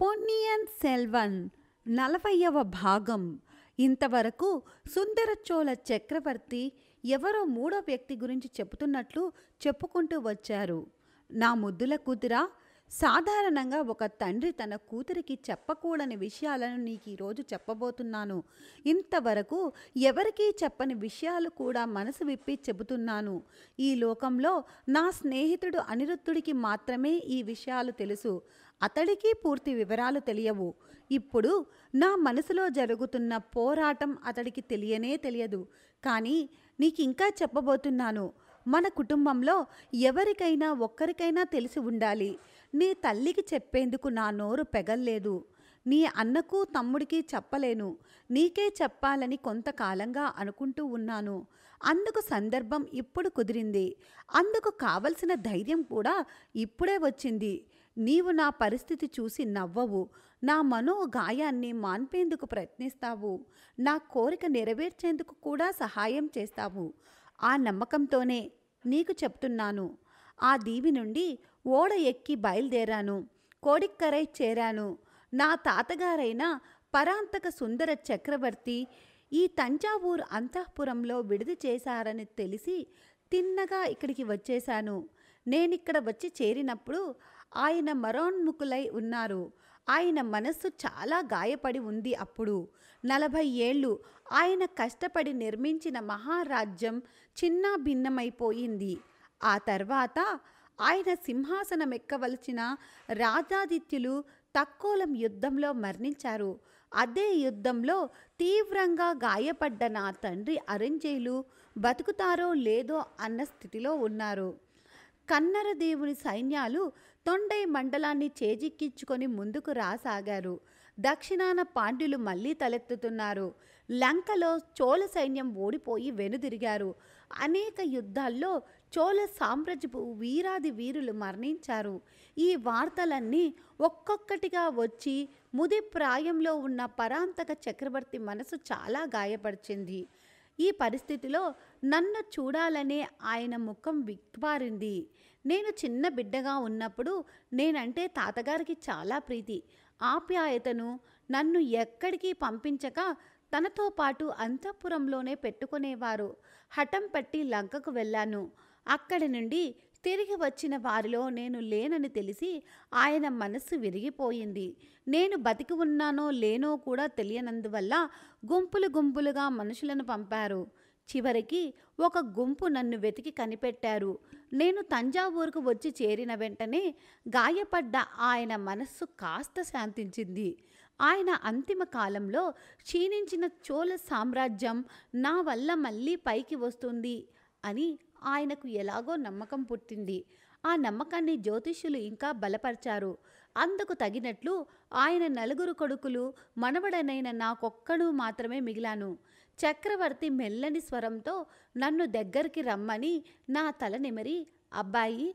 పొన్నియన్ సెల్వన్ నలభైవ భాగం ఇంతవరకు సుందరచోళ చక్రవర్తి ఎవరో మూడో వ్యక్తి గురించి చెబుతున్నట్లు చెప్పుకుంటూ వచ్చారు నా ముద్దుల కూతురా సాధారణంగా ఒక తండ్రి తన కూతురికి చెప్పకూడని విషయాలను నీకు ఈరోజు చెప్పబోతున్నాను ఇంతవరకు ఎవరికీ చెప్పని విషయాలు కూడా మనసు విప్పి చెబుతున్నాను ఈ లోకంలో నా స్నేహితుడు అనిరుద్ధుడికి మాత్రమే ఈ విషయాలు తెలుసు అతడికి పూర్తి వివరాలు తెలియవు ఇప్పుడు నా మనసులో జరుగుతున్న పోరాటం అతడికి తెలియనే తెలియదు కానీ నీకు ఇంకా చెప్పబోతున్నాను మన కుటుంబంలో ఎవరికైనా ఒక్కరికైనా తెలిసి ఉండాలి నీ తల్లికి చెప్పేందుకు నా నోరు పెగల్లేదు నీ అన్నకు తమ్ముడికి చెప్పలేను నీకే చెప్పాలని కొంతకాలంగా అనుకుంటూ ఉన్నాను అందుకు సందర్భం ఇప్పుడు కుదిరింది అందుకు కావలసిన ధైర్యం కూడా ఇప్పుడే వచ్చింది నీవు నా పరిస్థితి చూసి నవ్వవు నా మనోగాయాన్ని మాన్పేందుకు ప్రయత్నిస్తావు నా కోరిక నెరవేర్చేందుకు కూడా సహాయం చేస్తావు ఆ నమ్మకంతోనే నీకు చెప్తున్నాను ఆ దీవి నుండి ఓడ ఎక్కి బయలుదేరాను కోడిక్కరై చేరాను నా తాతగారైన పరాంతక సుందర చక్రవర్తి ఈ తంజావూరు అంతఃపురంలో విడిది చేశారని తెలిసి తిన్నగా ఇక్కడికి వచ్చేశాను నేనిక్కడ వచ్చి చేరినప్పుడు ఆయన మరోన్ముఖులై ఉన్నారు ఆయన మనస్సు చాలా గాయపడి ఉంది అప్పుడు నలభై ఏళ్ళు ఆయన కష్టపడి నిర్మించిన మహారాజ్యం చిన్న భిన్నమైపోయింది ఆ తర్వాత ఆయన సింహాసనం ఎక్కవలసిన రాజాదిత్యులు తక్కోలం యుద్ధంలో మరణించారు అదే యుద్ధంలో తీవ్రంగా గాయపడ్డ నా తండ్రి అరంజేయులు బతుకుతారో లేదో అన్న స్థితిలో ఉన్నారు కన్నర దేవుని సైన్యాలు తొండై మండలాన్ని చేజిక్కించుకొని ముందుకు రాసాగారు దక్షిణాన పాండ్యులు మళ్ళీ తలెత్తుతున్నారు లంకలో చోళ సైన్యం ఓడిపోయి వెనుదిరిగారు అనేక యుద్ధాల్లో చోళ సామ్రాజ్యపు వీరాది వీరులు మరణించారు ఈ వార్తలన్నీ ఒక్కొక్కటిగా వచ్చి ముది ప్రాయంలో ఉన్న పరాంతక చక్రవర్తి మనసు చాలా గాయపరిచింది ఈ పరిస్థితిలో నన్ను చూడాలనే ఆయన ముఖం విక్పారింది నేను చిన్న బిడ్డగా ఉన్నప్పుడు నేనంటే తాతగారికి చాలా ప్రీతి ఆప్యాయతను నన్ను ఎక్కడికి పంపించక తనతో పాటు అంతఃపురంలోనే పెట్టుకునేవారు హఠం పట్టి లంకకు వెళ్ళాను అక్కడి నుండి తిరిగి వచ్చిన వారిలో నేను లేనని తెలిసి ఆయన మనస్సు విరిగిపోయింది నేను బతికి ఉన్నానో లేనో కూడా తెలియనందువల్ల గుంపులు గుంపులుగా మనుషులను పంపారు చివరికి ఒక గుంపు నన్ను వెతికి కనిపెట్టారు నేను తంజావూరుకు వచ్చి చేరిన వెంటనే గాయపడ్డ ఆయన మనస్సు కాస్త శాంతించింది ఆయన అంతిమ కాలంలో క్షీణించిన చోళ సామ్రాజ్యం నా వల్ల మళ్ళీ పైకి వస్తుంది అని ఆయనకు ఎలాగో నమ్మకం పుట్టింది ఆ నమ్మకాన్ని జ్యోతిష్యులు ఇంకా బలపరిచారు అందుకు తగినట్లు ఆయన నలుగురు కొడుకులు మనవడనైన నాకొక్కడు మాత్రమే మిగిలాను చక్రవర్తి మెల్లని స్వరంతో నన్ను దగ్గరికి రమ్మని నా తల నిమరి అబ్బాయి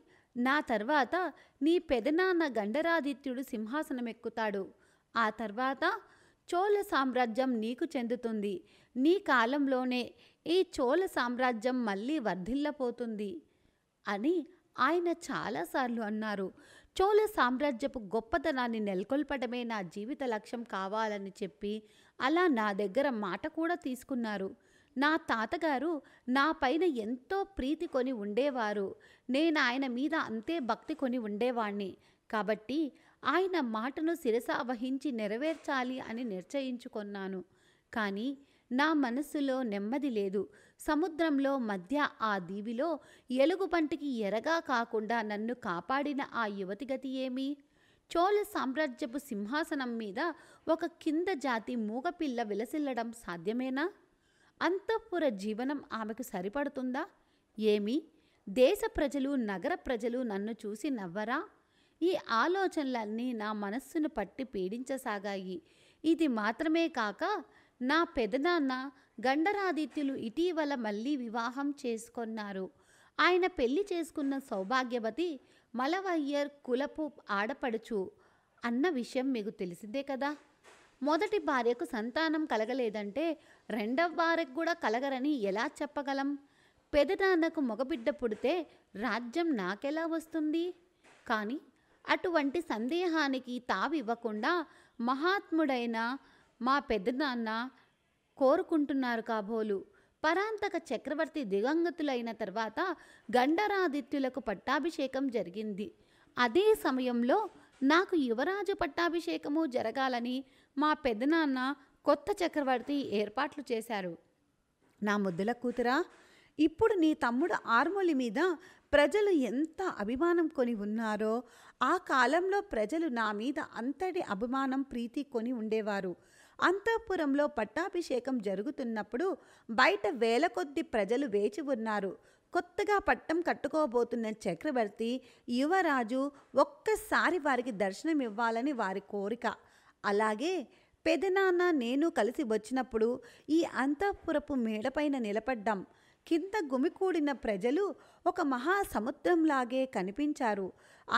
నా తర్వాత నీ పెదనాన్న గండరాదిత్యుడు సింహాసనమెక్కుతాడు ఆ తర్వాత చోళ సామ్రాజ్యం నీకు చెందుతుంది నీ కాలంలోనే ఈ చోళ సామ్రాజ్యం మళ్ళీ వర్ధిల్లపోతుంది అని ఆయన చాలాసార్లు అన్నారు చోళ సామ్రాజ్యపు గొప్పతనాన్ని నెలకొల్పడమే నా జీవిత లక్ష్యం కావాలని చెప్పి అలా నా దగ్గర మాట కూడా తీసుకున్నారు నా తాతగారు నా పైన ఎంతో ప్రీతి కొని ఉండేవారు నేను ఆయన మీద అంతే భక్తి కొని ఉండేవాణ్ణి కాబట్టి ఆయన మాటను శిరసావహించి వహించి నెరవేర్చాలి అని నిశ్చయించుకున్నాను కానీ నా మనసులో నెమ్మది లేదు సముద్రంలో మధ్య ఆ దీవిలో ఎలుగుబంటికి ఎరగా కాకుండా నన్ను కాపాడిన ఆ యువతి గతి ఏమి చోళ సామ్రాజ్యపు సింహాసనం మీద ఒక కింద జాతి మూగపిల్ల విలసిల్లడం సాధ్యమేనా అంతఃపుర జీవనం ఆమెకు సరిపడుతుందా ఏమి దేశ ప్రజలు నగర ప్రజలు నన్ను చూసి నవ్వరా ఈ ఆలోచనలన్నీ నా మనస్సును పట్టి పీడించసాగాయి ఇది మాత్రమే కాక నా పెదనాన్న గండరాదిత్యులు ఇటీవల మళ్ళీ వివాహం చేసుకున్నారు ఆయన పెళ్లి చేసుకున్న సౌభాగ్యవతి మలవయ్యర్ కులపు ఆడపడుచు అన్న విషయం మీకు తెలిసిందే కదా మొదటి భార్యకు సంతానం కలగలేదంటే రెండవ భార్యకు కూడా కలగరని ఎలా చెప్పగలం పెదనాన్నకు మగబిడ్డ పుడితే రాజ్యం నాకెలా వస్తుంది కానీ అటువంటి సందేహానికి తావివ్వకుండా మహాత్ముడైన మా పెద్దనాన్న కోరుకుంటున్నారు కాబోలు పరాంతక చక్రవర్తి దివంగతులైన తర్వాత గండరాదిత్యులకు పట్టాభిషేకం జరిగింది అదే సమయంలో నాకు యువరాజు పట్టాభిషేకము జరగాలని మా పెదనాన్న కొత్త చక్రవర్తి ఏర్పాట్లు చేశారు నా ముద్దుల కూతురా ఇప్పుడు నీ తమ్ముడు ఆర్మోలి మీద ప్రజలు ఎంత అభిమానం కొని ఉన్నారో ఆ కాలంలో ప్రజలు నా మీద అంతటి అభిమానం ప్రీతి కొని ఉండేవారు అంతఃపురంలో పట్టాభిషేకం జరుగుతున్నప్పుడు బయట వేల కొద్ది ప్రజలు వేచి ఉన్నారు కొత్తగా పట్టం కట్టుకోబోతున్న చక్రవర్తి యువరాజు ఒక్కసారి వారికి దర్శనమివ్వాలని వారి కోరిక అలాగే పెదనాన్న నేను కలిసి వచ్చినప్పుడు ఈ అంతఃపురపు మేడపైన నిలబడ్డాం కింద గుమికూడిన ప్రజలు ఒక మహాసముద్రంలాగే కనిపించారు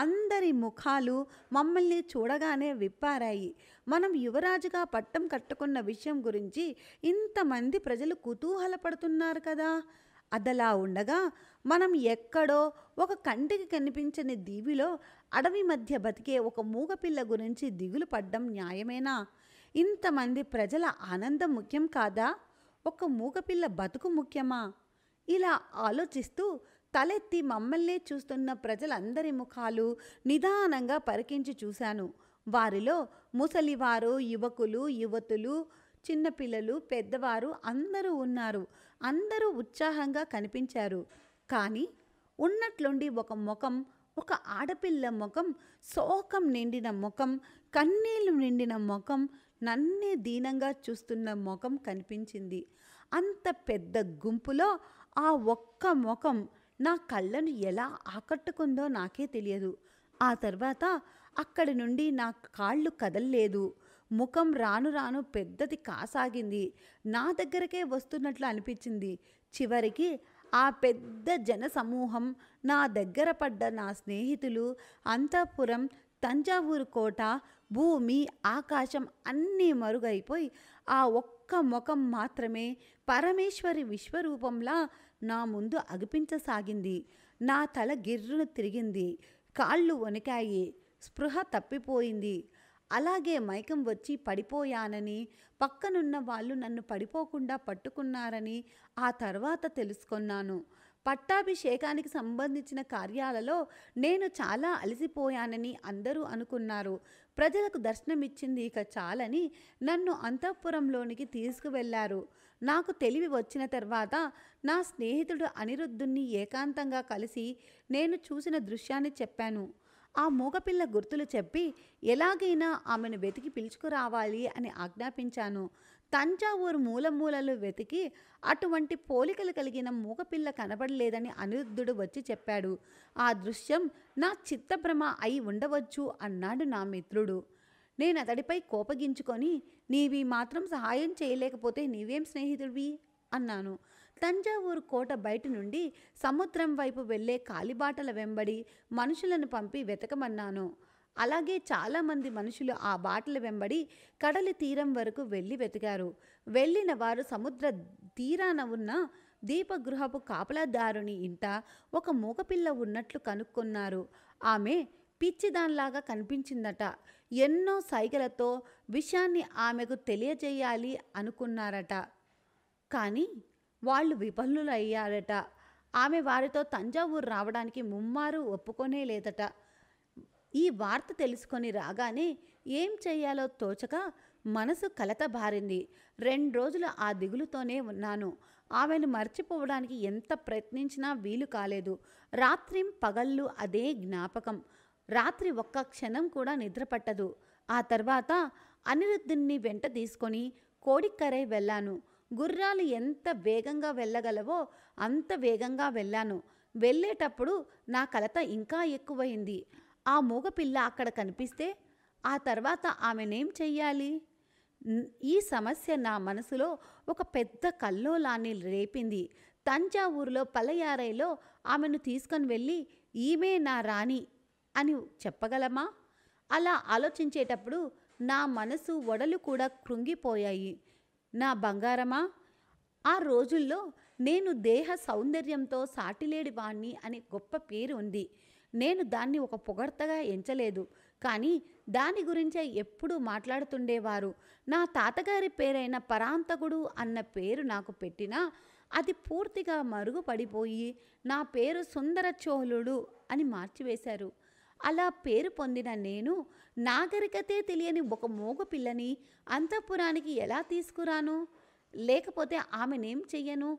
అందరి ముఖాలు మమ్మల్ని చూడగానే విప్పారాయి మనం యువరాజుగా పట్టం కట్టుకున్న విషయం గురించి ఇంతమంది ప్రజలు కుతూహలపడుతున్నారు కదా అదలా ఉండగా మనం ఎక్కడో ఒక కంటికి కనిపించని దీవిలో అడవి మధ్య బతికే ఒక మూగపిల్ల గురించి దిగులు పడ్డం న్యాయమేనా ఇంతమంది ప్రజల ఆనందం ముఖ్యం కాదా ఒక మూగపిల్ల బతుకు ముఖ్యమా ఇలా ఆలోచిస్తూ తలెత్తి మమ్మల్నే చూస్తున్న ప్రజలందరి ముఖాలు నిదానంగా పరికించి చూశాను వారిలో ముసలివారు యువకులు యువతులు చిన్నపిల్లలు పెద్దవారు అందరూ ఉన్నారు అందరూ ఉత్సాహంగా కనిపించారు కానీ ఉన్నట్లుండి ఒక ముఖం ఒక ఆడపిల్ల ముఖం శోకం నిండిన ముఖం కన్నీళ్లు నిండిన ముఖం నన్నే దీనంగా చూస్తున్న ముఖం కనిపించింది అంత పెద్ద గుంపులో ఆ ఒక్క ముఖం నా కళ్ళను ఎలా ఆకట్టుకుందో నాకే తెలియదు ఆ తర్వాత అక్కడి నుండి నా కాళ్ళు కదల్లేదు ముఖం రాను రాను పెద్దది కాసాగింది నా దగ్గరకే వస్తున్నట్లు అనిపించింది చివరికి ఆ పెద్ద జనసమూహం నా దగ్గర పడ్డ నా స్నేహితులు అంతఃపురం తంజావూరు కోట భూమి ఆకాశం అన్నీ మరుగైపోయి ఆ ఒక్క ముఖం మాత్రమే పరమేశ్వరి విశ్వరూపంలా నా ముందు అగిపించసాగింది నా తల గిర్రున తిరిగింది కాళ్ళు వణికాయి స్పృహ తప్పిపోయింది అలాగే మైకం వచ్చి పడిపోయానని పక్కనున్న వాళ్ళు నన్ను పడిపోకుండా పట్టుకున్నారని ఆ తర్వాత తెలుసుకున్నాను పట్టాభిషేకానికి సంబంధించిన కార్యాలలో నేను చాలా అలసిపోయానని అందరూ అనుకున్నారు ప్రజలకు దర్శనమిచ్చింది ఇక చాలని నన్ను అంతఃపురంలోనికి తీసుకువెళ్లారు నాకు తెలివి వచ్చిన తర్వాత నా స్నేహితుడు అనిరుద్ధుణ్ణి ఏకాంతంగా కలిసి నేను చూసిన దృశ్యాన్ని చెప్పాను ఆ మూగపిల్ల గుర్తులు చెప్పి ఎలాగైనా ఆమెను వెతికి పిలుచుకురావాలి అని ఆజ్ఞాపించాను తంజావూరు మూలమూలలు వెతికి అటువంటి పోలికలు కలిగిన మూగపిల్ల కనబడలేదని అనిరుద్ధుడు వచ్చి చెప్పాడు ఆ దృశ్యం నా చిత్తభ్రమ అయి ఉండవచ్చు అన్నాడు నా మిత్రుడు నేను అతడిపై కోపగించుకొని నీవి మాత్రం సహాయం చేయలేకపోతే నీవేం స్నేహితుడివి అన్నాను తంజావూరు కోట బయట నుండి సముద్రం వైపు వెళ్ళే కాలిబాటల వెంబడి మనుషులను పంపి వెతకమన్నాను అలాగే చాలామంది మనుషులు ఆ బాటల వెంబడి కడలి తీరం వరకు వెళ్ళి వెతికారు వెళ్ళిన వారు సముద్ర తీరాన ఉన్న దీపగృహపు కాపలాదారుని ఇంట ఒక మూగపిల్ల ఉన్నట్లు కనుక్కున్నారు ఆమె పిచ్చిదాన్లాగా కనిపించిందట ఎన్నో సైగలతో విషయాన్ని ఆమెకు తెలియజేయాలి అనుకున్నారట కానీ వాళ్ళు విఫలులయ్యారట ఆమె వారితో తంజావూరు రావడానికి ముమ్మారు ఒప్పుకొనే లేదట ఈ వార్త తెలుసుకొని రాగానే ఏం చేయాలో తోచక మనసు కలత బారింది రెండు రోజులు ఆ దిగులుతోనే ఉన్నాను ఆమెను మర్చిపోవడానికి ఎంత ప్రయత్నించినా వీలు కాలేదు రాత్రిం పగళ్ళు అదే జ్ఞాపకం రాత్రి ఒక్క క్షణం కూడా నిద్రపట్టదు ఆ తర్వాత అనిరుద్ధుణ్ణి వెంట తీసుకొని కోడిక్కరై వెళ్ళాను గుర్రాలు ఎంత వేగంగా వెళ్ళగలవో అంత వేగంగా వెళ్ళాను వెళ్ళేటప్పుడు నా కలత ఇంకా ఎక్కువైంది ఆ మూగపిల్ల అక్కడ కనిపిస్తే ఆ తర్వాత ఆమెనేం చెయ్యాలి ఈ సమస్య నా మనసులో ఒక పెద్ద కల్లోలాన్ని రేపింది తంజావూరులో పలయారైలో ఆమెను తీసుకొని వెళ్ళి ఈమె నా రాణి అని చెప్పగలమా అలా ఆలోచించేటప్పుడు నా మనసు ఒడలు కూడా కృంగిపోయాయి నా బంగారమా ఆ రోజుల్లో నేను దేహ సౌందర్యంతో సాటిలేడి వాణ్ణి అని గొప్ప పేరు ఉంది నేను దాన్ని ఒక పొగడ్తగా ఎంచలేదు కానీ దాని గురించే ఎప్పుడూ మాట్లాడుతుండేవారు నా తాతగారి పేరైన పరాంతకుడు అన్న పేరు నాకు పెట్టినా అది పూర్తిగా మరుగుపడిపోయి నా పేరు సుందర చోళుడు అని మార్చివేశారు అలా పేరు పొందిన నేను నాగరికతే తెలియని ఒక మూగపిల్లని అంతఃపురానికి ఎలా తీసుకురాను లేకపోతే ఆమెనేం చెయ్యను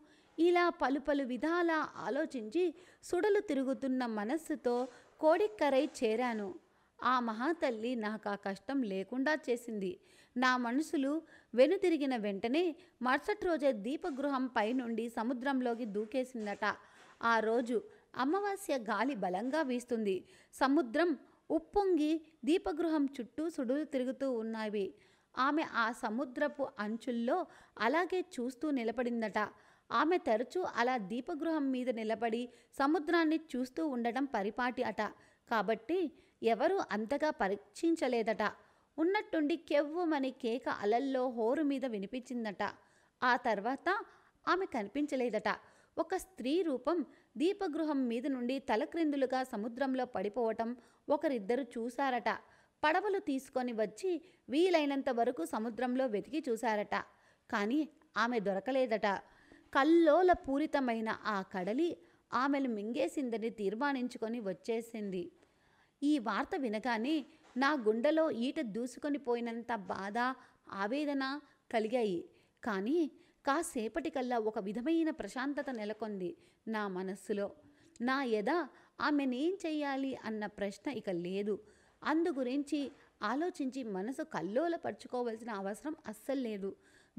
ఇలా పలు పలు విధాల ఆలోచించి సుడలు తిరుగుతున్న మనస్సుతో కోడిక్కరై చేరాను ఆ మహాతల్లి నాకు ఆ కష్టం లేకుండా చేసింది నా మనసులు వెనుతిరిగిన వెంటనే మరుసటి రోజే దీపగృహం పైనుండి సముద్రంలోకి దూకేసిందట ఆ రోజు అమావాస్య గాలి బలంగా వీస్తుంది సముద్రం ఉప్పొంగి దీపగృహం చుట్టూ సుడులు తిరుగుతూ ఉన్నాయి ఆమె ఆ సముద్రపు అంచుల్లో అలాగే చూస్తూ నిలబడిందట ఆమె తరచూ అలా దీపగృహం మీద నిలబడి సముద్రాన్ని చూస్తూ ఉండటం పరిపాటి అట కాబట్టి ఎవరూ అంతగా పరీక్షించలేదట ఉన్నట్టుండి కెవ్వమని కేక అలల్లో హోరు మీద వినిపించిందట ఆ తర్వాత ఆమె కనిపించలేదట ఒక స్త్రీ రూపం దీపగృహం మీద నుండి తలక్రిందులుగా సముద్రంలో పడిపోవటం ఒకరిద్దరు చూశారట పడవలు తీసుకొని వచ్చి వీలైనంత వరకు సముద్రంలో వెతికి చూశారట కానీ ఆమె దొరకలేదట కల్లోల పూరితమైన ఆ కడలి ఆమెను మింగేసిందని తీర్మానించుకొని వచ్చేసింది ఈ వార్త వినగానే నా గుండెలో ఈట దూసుకొని పోయినంత బాధ ఆవేదన కలిగాయి కానీ కాసేపటికల్లా ఒక విధమైన ప్రశాంతత నెలకొంది నా మనస్సులో నా ఎద ఆమెనేం చెయ్యాలి అన్న ప్రశ్న ఇక లేదు అందు గురించి ఆలోచించి మనసు కల్లోలపరుచుకోవలసిన అవసరం అస్సలు లేదు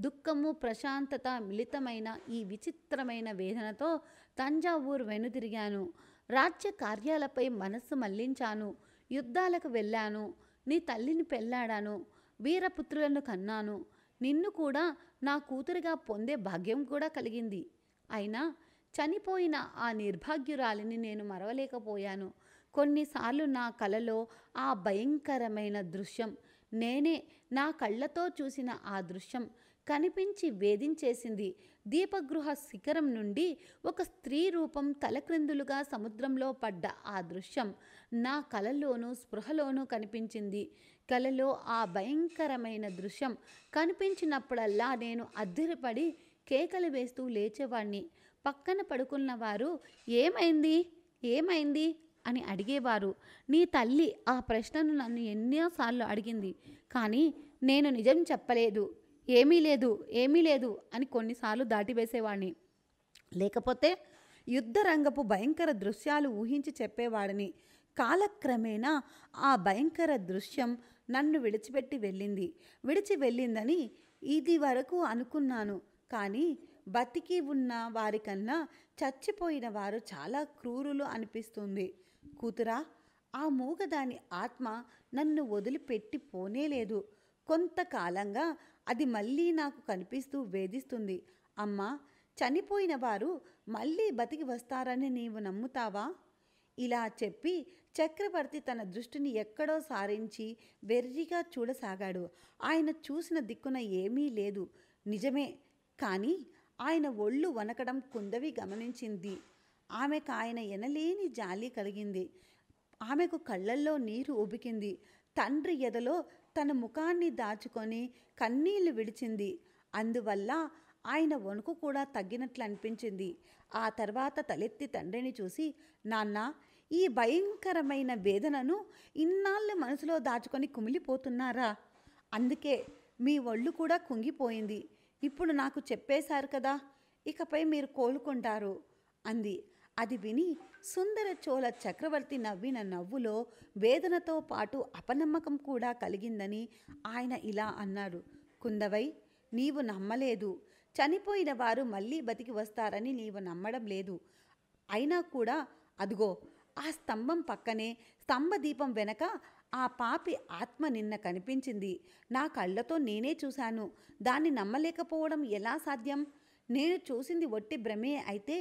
దుఃఖము ప్రశాంతత మిళితమైన ఈ విచిత్రమైన వేదనతో తంజావూరు వెనుదిరిగాను రాజ్య కార్యాలపై మనస్సు మళ్లించాను యుద్ధాలకు వెళ్ళాను నీ తల్లిని పెళ్ళాడాను వీరపుత్రులను కన్నాను నిన్ను కూడా నా కూతురుగా పొందే భాగ్యం కూడా కలిగింది అయినా చనిపోయిన ఆ నిర్భాగ్యురాలిని నేను మరవలేకపోయాను కొన్నిసార్లు నా కలలో ఆ భయంకరమైన దృశ్యం నేనే నా కళ్ళతో చూసిన ఆ దృశ్యం కనిపించి వేధించేసింది దీపగృహ శిఖరం నుండి ఒక స్త్రీ రూపం తలక్రిందులుగా సముద్రంలో పడ్డ ఆ దృశ్యం నా కలలోనూ స్పృహలోనూ కనిపించింది కలలో ఆ భయంకరమైన దృశ్యం కనిపించినప్పుడల్లా నేను అద్దెరపడి కేకలు వేస్తూ లేచేవాణ్ణి పక్కన పడుకున్న వారు ఏమైంది ఏమైంది అని అడిగేవారు నీ తల్లి ఆ ప్రశ్నను నన్ను ఎన్నోసార్లు అడిగింది కానీ నేను నిజం చెప్పలేదు ఏమీ లేదు ఏమీ లేదు అని కొన్నిసార్లు దాటివేసేవాడిని లేకపోతే యుద్ధరంగపు భయంకర దృశ్యాలు ఊహించి చెప్పేవాడిని కాలక్రమేణా ఆ భయంకర దృశ్యం నన్ను విడిచిపెట్టి వెళ్ళింది విడిచి వెళ్ళిందని ఇది వరకు అనుకున్నాను కానీ బతికి ఉన్న వారికన్నా చచ్చిపోయిన వారు చాలా క్రూరులు అనిపిస్తుంది కూతురా ఆ మూగదాని ఆత్మ నన్ను వదిలిపెట్టి పోనేలేదు కొంతకాలంగా అది మళ్ళీ నాకు కనిపిస్తూ వేధిస్తుంది అమ్మా చనిపోయిన వారు మళ్ళీ బతికి వస్తారని నీవు నమ్ముతావా ఇలా చెప్పి చక్రవర్తి తన దృష్టిని ఎక్కడో సారించి వెర్రిగా చూడసాగాడు ఆయన చూసిన దిక్కున ఏమీ లేదు నిజమే కానీ ఆయన ఒళ్ళు వనకడం కుందవి గమనించింది ఆమెకు ఆయన ఎనలేని జాలి కలిగింది ఆమెకు కళ్ళల్లో నీరు ఉబికింది తండ్రి ఎదలో తన ముఖాన్ని దాచుకొని కన్నీళ్లు విడిచింది అందువల్ల ఆయన వణుకు కూడా తగ్గినట్లు అనిపించింది ఆ తర్వాత తలెత్తి తండ్రిని చూసి నాన్న ఈ భయంకరమైన వేదనను ఇన్నాళ్ళు మనసులో దాచుకొని కుమిలిపోతున్నారా అందుకే మీ ఒళ్ళు కూడా కుంగిపోయింది ఇప్పుడు నాకు చెప్పేశారు కదా ఇకపై మీరు కోలుకుంటారు అంది అది విని సుందర చోళ చక్రవర్తి నవ్విన నవ్వులో వేదనతో పాటు అపనమ్మకం కూడా కలిగిందని ఆయన ఇలా అన్నాడు కుందవై నీవు నమ్మలేదు చనిపోయిన వారు మళ్ళీ బతికి వస్తారని నీవు నమ్మడం లేదు అయినా కూడా అదుగో ఆ స్తంభం పక్కనే స్తంభ దీపం వెనక ఆ పాపి ఆత్మ నిన్న కనిపించింది నా కళ్ళతో నేనే చూశాను దాన్ని నమ్మలేకపోవడం ఎలా సాధ్యం నేను చూసింది ఒట్టి భ్రమే అయితే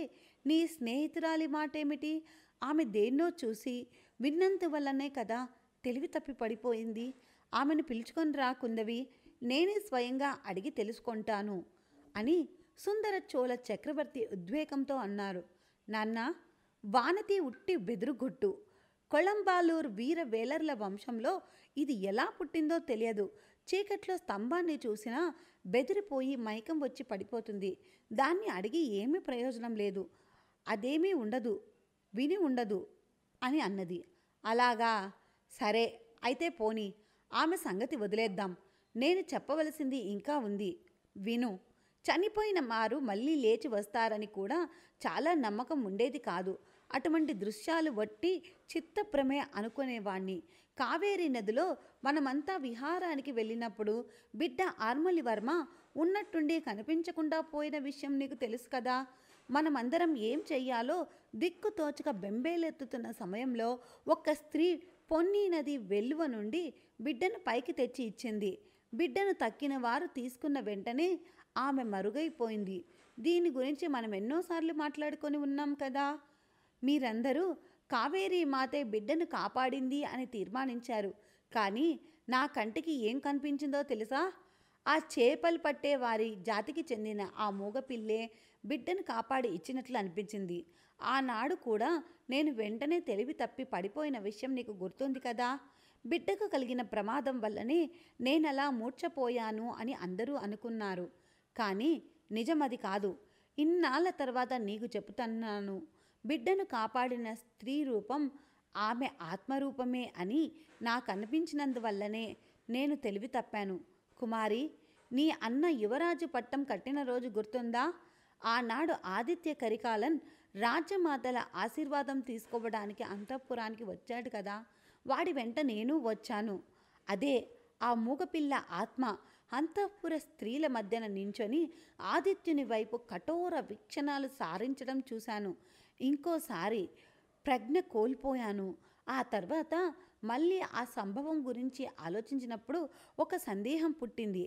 నీ స్నేహితురాలి మాట ఏమిటి ఆమె దేన్నో చూసి విన్నంత వల్లనే కదా తెలివి తప్పి పడిపోయింది ఆమెను పిలుచుకొని రాకుందవి నేనే స్వయంగా అడిగి తెలుసుకుంటాను అని సుందర చోళ చక్రవర్తి ఉద్వేగంతో అన్నారు నాన్న వానతి ఉట్టి బెదురుగొట్టు కొళంబాలూర్ వీర వేలర్ల వంశంలో ఇది ఎలా పుట్టిందో తెలియదు చీకట్లో స్తంభాన్ని చూసినా బెదిరిపోయి మైకం వచ్చి పడిపోతుంది దాన్ని అడిగి ఏమీ ప్రయోజనం లేదు అదేమీ ఉండదు విని ఉండదు అని అన్నది అలాగా సరే అయితే పోని ఆమె సంగతి వదిలేద్దాం నేను చెప్పవలసింది ఇంకా ఉంది విను చనిపోయిన వారు మళ్ళీ లేచి వస్తారని కూడా చాలా నమ్మకం ఉండేది కాదు అటువంటి దృశ్యాలు వట్టి చిత్తప్రమే అనుకునేవాణ్ణి కావేరీ నదిలో మనమంతా విహారానికి వెళ్ళినప్పుడు బిడ్డ ఆర్మలి వర్మ ఉన్నట్టుండి కనిపించకుండా పోయిన విషయం నీకు తెలుసు కదా మనమందరం ఏం చెయ్యాలో దిక్కు తోచక బెంబేలెత్తుతున్న సమయంలో ఒక స్త్రీ పొన్నీ నది వెల్లువ నుండి బిడ్డను పైకి తెచ్చి ఇచ్చింది బిడ్డను తక్కిన వారు తీసుకున్న వెంటనే ఆమె మరుగైపోయింది దీని గురించి మనం ఎన్నోసార్లు మాట్లాడుకొని ఉన్నాం కదా మీరందరూ కావేరీ మాతే బిడ్డను కాపాడింది అని తీర్మానించారు కానీ నా కంటికి ఏం కనిపించిందో తెలుసా ఆ చేపలు పట్టే వారి జాతికి చెందిన ఆ మూగపిల్లే బిడ్డను కాపాడి ఇచ్చినట్లు అనిపించింది ఆనాడు కూడా నేను వెంటనే తెలివి తప్పి పడిపోయిన విషయం నీకు గుర్తుంది కదా బిడ్డకు కలిగిన ప్రమాదం వల్లనే నేనలా మూర్చపోయాను అని అందరూ అనుకున్నారు కానీ నిజమది కాదు ఇన్నాళ్ళ తర్వాత నీకు చెబుతున్నాను బిడ్డను కాపాడిన స్త్రీ రూపం ఆమె ఆత్మరూపమే అని నాకు అనిపించినందువల్లనే నేను తెలివి తప్పాను కుమారి నీ అన్న యువరాజు పట్టం కట్టిన రోజు గుర్తుందా ఆనాడు ఆదిత్య కరికాలన్ రాజ్యమాతల ఆశీర్వాదం తీసుకోవడానికి అంతఃపురానికి వచ్చాడు కదా వాడి వెంట నేను వచ్చాను అదే ఆ మూగపిల్ల ఆత్మ అంతఃపుర స్త్రీల మధ్యన నించొని ఆదిత్యుని వైపు కఠోర వీక్షణాలు సారించడం చూశాను ఇంకోసారి ప్రజ్ఞ కోల్పోయాను ఆ తర్వాత మళ్ళీ ఆ సంభవం గురించి ఆలోచించినప్పుడు ఒక సందేహం పుట్టింది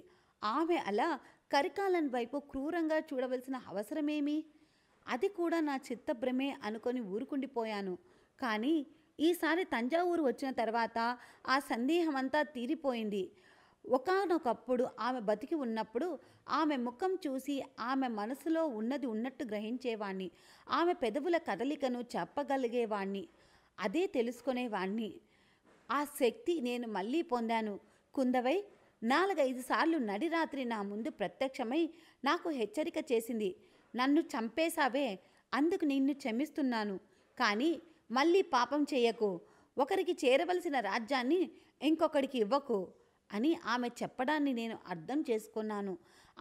ఆమె అలా కరికాలన్ వైపు క్రూరంగా చూడవలసిన అవసరమేమి అది కూడా నా చిత్తభ్రమే అనుకొని ఊరుకుండిపోయాను కానీ ఈసారి తంజావూరు వచ్చిన తర్వాత ఆ సందేహమంతా తీరిపోయింది ఒకనొకప్పుడు ఆమె బతికి ఉన్నప్పుడు ఆమె ముఖం చూసి ఆమె మనసులో ఉన్నది ఉన్నట్టు గ్రహించేవాణ్ణి ఆమె పెదవుల కదలికను చెప్పగలిగేవాణ్ణి అదే తెలుసుకునేవాణ్ణి ఆ శక్తి నేను మళ్ళీ పొందాను కుందవై నాలుగైదు సార్లు నడిరాత్రి నా ముందు ప్రత్యక్షమై నాకు హెచ్చరిక చేసింది నన్ను చంపేశావే అందుకు నిన్ను క్షమిస్తున్నాను కానీ మళ్ళీ పాపం చేయకు ఒకరికి చేరవలసిన రాజ్యాన్ని ఇంకొకరికి ఇవ్వకు అని ఆమె చెప్పడాన్ని నేను అర్థం చేసుకున్నాను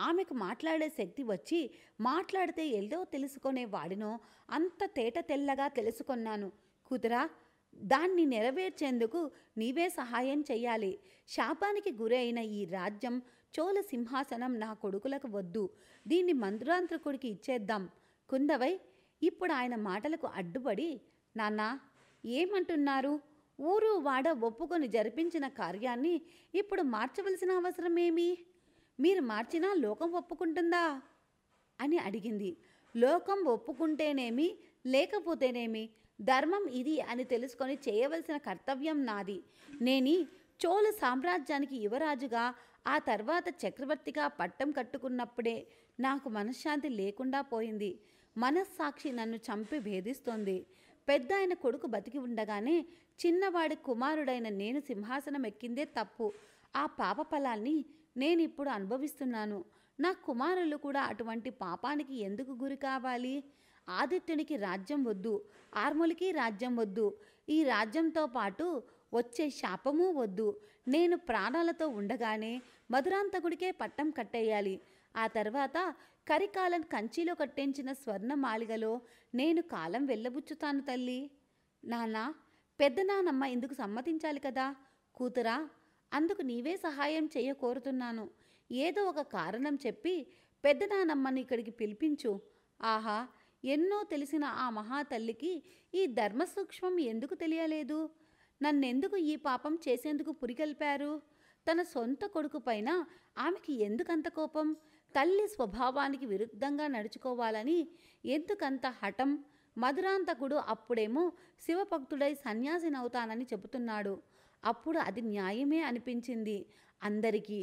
ఆమెకు మాట్లాడే శక్తి వచ్చి మాట్లాడితే ఏదో తెలుసుకునే వాడినో అంత తేట తెల్లగా తెలుసుకున్నాను కుదరా దాన్ని నెరవేర్చేందుకు నీవే సహాయం చెయ్యాలి శాపానికి గురైన ఈ రాజ్యం చోళ సింహాసనం నా కొడుకులకు వద్దు దీన్ని మంత్రాంత్రకుడికి ఇచ్చేద్దాం కుందవై ఇప్పుడు ఆయన మాటలకు అడ్డుపడి నాన్నా ఏమంటున్నారు ఊరు వాడ ఒప్పుకొని జరిపించిన కార్యాన్ని ఇప్పుడు మార్చవలసిన అవసరమేమి మీరు మార్చినా లోకం ఒప్పుకుంటుందా అని అడిగింది లోకం ఒప్పుకుంటేనేమి లేకపోతేనేమి ధర్మం ఇది అని తెలుసుకొని చేయవలసిన కర్తవ్యం నాది నేని చోళ సామ్రాజ్యానికి యువరాజుగా ఆ తర్వాత చక్రవర్తిగా పట్టం కట్టుకున్నప్పుడే నాకు మనశ్శాంతి లేకుండా పోయింది మనస్సాక్షి నన్ను చంపి భేదిస్తోంది పెద్ద ఆయన కొడుకు బతికి ఉండగానే చిన్నవాడి కుమారుడైన నేను సింహాసనం ఎక్కిందే తప్పు ఆ పాప ఫలాన్ని నేను ఇప్పుడు అనుభవిస్తున్నాను నా కుమారులు కూడా అటువంటి పాపానికి ఎందుకు గురి కావాలి ఆదిత్యునికి రాజ్యం వద్దు ఆర్ములకి రాజ్యం వద్దు ఈ రాజ్యంతో పాటు వచ్చే శాపము వద్దు నేను ప్రాణాలతో ఉండగానే మధురాంతకుడికే పట్టం కట్టేయాలి ఆ తర్వాత కరికాలం కంచిలో కట్టించిన స్వర్ణమాలిగలో నేను కాలం వెళ్ళబుచ్చుతాను తల్లి నానా పెద్ద నానమ్మ ఇందుకు సమ్మతించాలి కదా కూతురా అందుకు నీవే సహాయం చేయకోరుతున్నాను ఏదో ఒక కారణం చెప్పి పెద్ద నానమ్మను ఇక్కడికి పిలిపించు ఆహా ఎన్నో తెలిసిన ఆ మహాతల్లికి ఈ ధర్మసూక్ష్మం ఎందుకు తెలియలేదు నన్నెందుకు ఈ పాపం చేసేందుకు పురికెల్పారు తన సొంత కొడుకు పైన ఆమెకి ఎందుకంత కోపం తల్లి స్వభావానికి విరుద్ధంగా నడుచుకోవాలని ఎందుకంత హఠం మధురాంతకుడు అప్పుడేమో శివభక్తుడై సన్యాసినవుతానని చెబుతున్నాడు అప్పుడు అది న్యాయమే అనిపించింది అందరికీ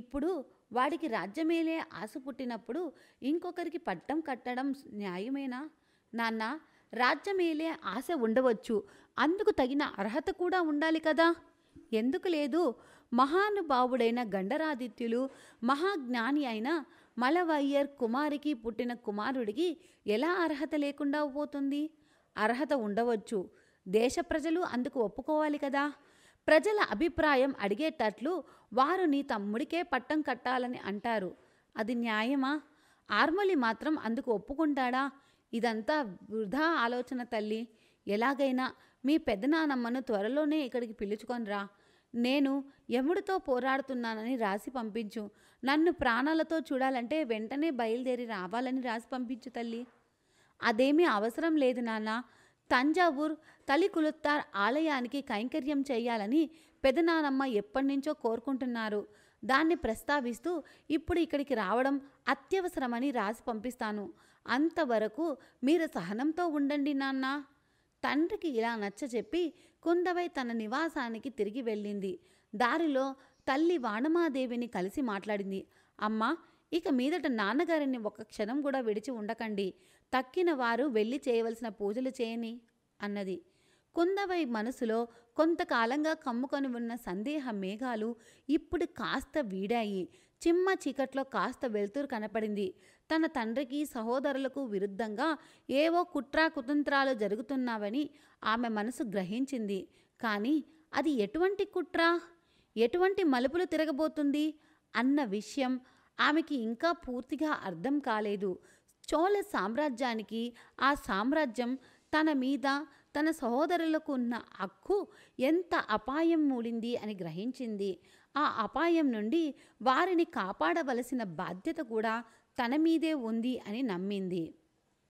ఇప్పుడు వాడికి రాజ్యమేలే ఆశ పుట్టినప్పుడు ఇంకొకరికి పట్టం కట్టడం న్యాయమేనా నాన్న రాజ్యమేలే ఆశ ఉండవచ్చు అందుకు తగిన అర్హత కూడా ఉండాలి కదా ఎందుకు లేదు మహానుభావుడైన గండరాదిత్యులు మహాజ్ఞాని అయిన మలవయ్యర్ కుమారికి పుట్టిన కుమారుడికి ఎలా అర్హత లేకుండా పోతుంది అర్హత ఉండవచ్చు దేశ ప్రజలు అందుకు ఒప్పుకోవాలి కదా ప్రజల అభిప్రాయం అడిగేటట్లు వారు నీ తమ్ముడికే పట్టం కట్టాలని అంటారు అది న్యాయమా ఆర్మలి మాత్రం అందుకు ఒప్పుకుంటాడా ఇదంతా వృధా ఆలోచన తల్లి ఎలాగైనా మీ పెద్దనానమ్మను త్వరలోనే ఇక్కడికి పిలుచుకొనిరా నేను యముడితో పోరాడుతున్నానని రాసి పంపించు నన్ను ప్రాణాలతో చూడాలంటే వెంటనే బయలుదేరి రావాలని రాసి పంపించు తల్లి అదేమీ అవసరం లేదు నాన్న తంజావూర్ తలి కులుత్తార్ ఆలయానికి కైంకర్యం చేయాలని పెదనానమ్మ ఎప్పటినుంచో కోరుకుంటున్నారు దాన్ని ప్రస్తావిస్తూ ఇప్పుడు ఇక్కడికి రావడం అత్యవసరమని రాసి పంపిస్తాను అంతవరకు మీరు సహనంతో ఉండండి నాన్న తండ్రికి ఇలా నచ్చ చెప్పి కుందవై తన నివాసానికి తిరిగి వెళ్ళింది దారిలో తల్లి వాణమాదేవిని కలిసి మాట్లాడింది అమ్మా ఇక మీదట నాన్నగారిని ఒక క్షణం కూడా విడిచి ఉండకండి తక్కిన వారు వెళ్ళి చేయవలసిన పూజలు చేయని అన్నది కుందవై మనసులో కొంతకాలంగా కమ్ముకొని ఉన్న సందేహ మేఘాలు ఇప్పుడు కాస్త వీడాయి చిమ్మ చీకట్లో కాస్త వెలుతురు కనపడింది తన తండ్రికి సహోదరులకు విరుద్ధంగా ఏవో కుట్రా కుతంత్రాలు జరుగుతున్నావని ఆమె మనసు గ్రహించింది కానీ అది ఎటువంటి కుట్రా ఎటువంటి మలుపులు తిరగబోతుంది అన్న విషయం ఆమెకి ఇంకా పూర్తిగా అర్థం కాలేదు చోళ సామ్రాజ్యానికి ఆ సామ్రాజ్యం తన మీద తన సహోదరులకు ఉన్న హక్కు ఎంత అపాయం మూడింది అని గ్రహించింది ఆ అపాయం నుండి వారిని కాపాడవలసిన బాధ్యత కూడా తన మీదే ఉంది అని నమ్మింది